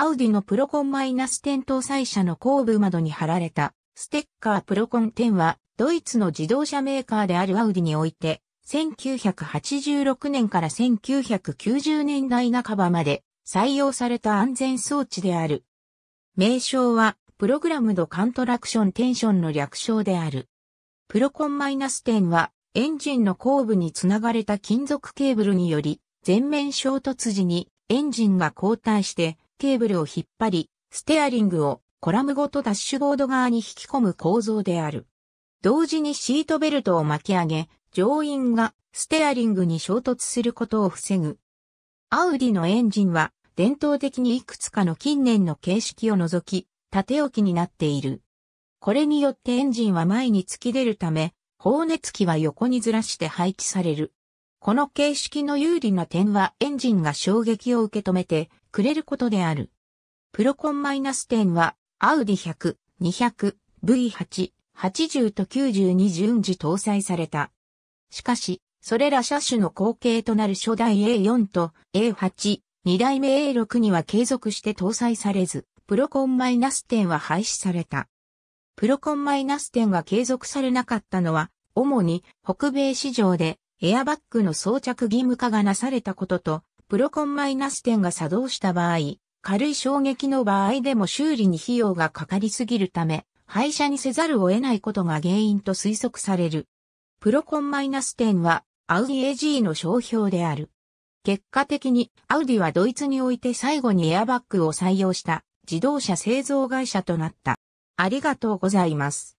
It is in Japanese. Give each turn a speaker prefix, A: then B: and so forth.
A: アウディのプロコンマイナ -10 搭載車の後部窓に貼られたステッカープロコン10はドイツの自動車メーカーであるアウディにおいて1986年から1990年代半ばまで採用された安全装置である。名称はプログラムドカントラクションテンションの略称である。プロコンマイナ -10 はエンジンの後部につながれた金属ケーブルにより全面衝突時にエンジンが後退してケーブルを引っ張り、ステアリングをコラムごとダッシュボード側に引き込む構造である。同時にシートベルトを巻き上げ、乗員がステアリングに衝突することを防ぐ。アウディのエンジンは伝統的にいくつかの近年の形式を除き、縦置きになっている。これによってエンジンは前に突き出るため、放熱器は横にずらして配置される。この形式の有利な点はエンジンが衝撃を受け止めてくれることである。プロコンマイナス点は、アウディ100、200、V8、80と92順次搭載された。しかし、それら車種の後継となる初代 A4 と A8、二代目 A6 には継続して搭載されず、プロコンマイナス点は廃止された。プロコンマイナス点が継続されなかったのは、主に北米市場でエアバッグの装着義務化がなされたことと、プロコンマイナス点が作動した場合、軽い衝撃の場合でも修理に費用がかかりすぎるため、廃車にせざるを得ないことが原因と推測される。プロコンマイナス点は、アウディ AG の商標である。結果的に、アウディはドイツにおいて最後にエアバッグを採用した自動車製造会社となった。ありがとうございます。